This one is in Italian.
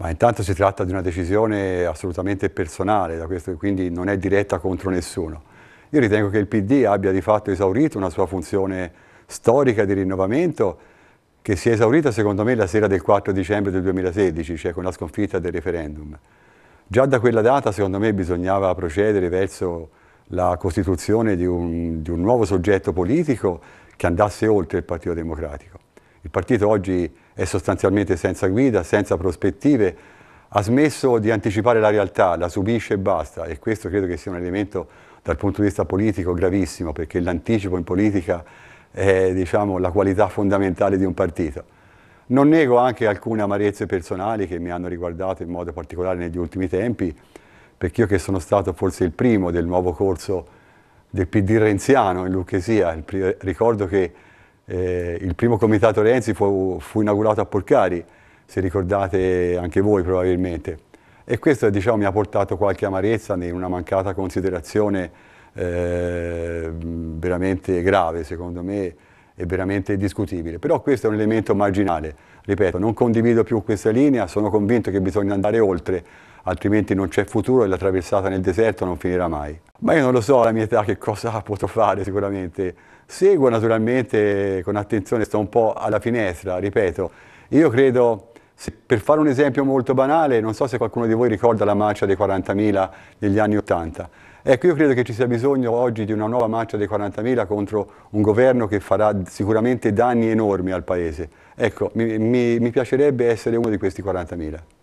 Ma intanto si tratta di una decisione assolutamente personale, questo, quindi non è diretta contro nessuno. Io ritengo che il PD abbia di fatto esaurito una sua funzione storica di rinnovamento che si è esaurita secondo me la sera del 4 dicembre del 2016, cioè con la sconfitta del referendum. Già da quella data secondo me bisognava procedere verso la costituzione di un, di un nuovo soggetto politico che andasse oltre il Partito Democratico. Il partito oggi è sostanzialmente senza guida, senza prospettive, ha smesso di anticipare la realtà, la subisce e basta e questo credo che sia un elemento dal punto di vista politico gravissimo perché l'anticipo in politica è diciamo, la qualità fondamentale di un partito. Non nego anche alcune amarezze personali che mi hanno riguardato in modo particolare negli ultimi tempi, perché io che sono stato forse il primo del nuovo corso del PD renziano in Lucchesia, ricordo che eh, il primo comitato Renzi fu, fu, inaugurato a Porcari, se ricordate anche voi probabilmente. E questo diciamo, mi ha portato qualche amarezza in una mancata considerazione eh, veramente grave, secondo me, e veramente discutibile. Però questo è un elemento marginale. Ripeto, non condivido più questa linea, sono convinto che bisogna andare oltre altrimenti non c'è futuro e la traversata nel deserto non finirà mai. Ma io non lo so alla mia età che cosa potrò fare sicuramente. Seguo naturalmente con attenzione, sto un po' alla finestra, ripeto. Io credo, se, per fare un esempio molto banale, non so se qualcuno di voi ricorda la marcia dei 40.000 degli anni 80. Ecco, io credo che ci sia bisogno oggi di una nuova marcia dei 40.000 contro un governo che farà sicuramente danni enormi al Paese. Ecco, mi, mi, mi piacerebbe essere uno di questi 40.000.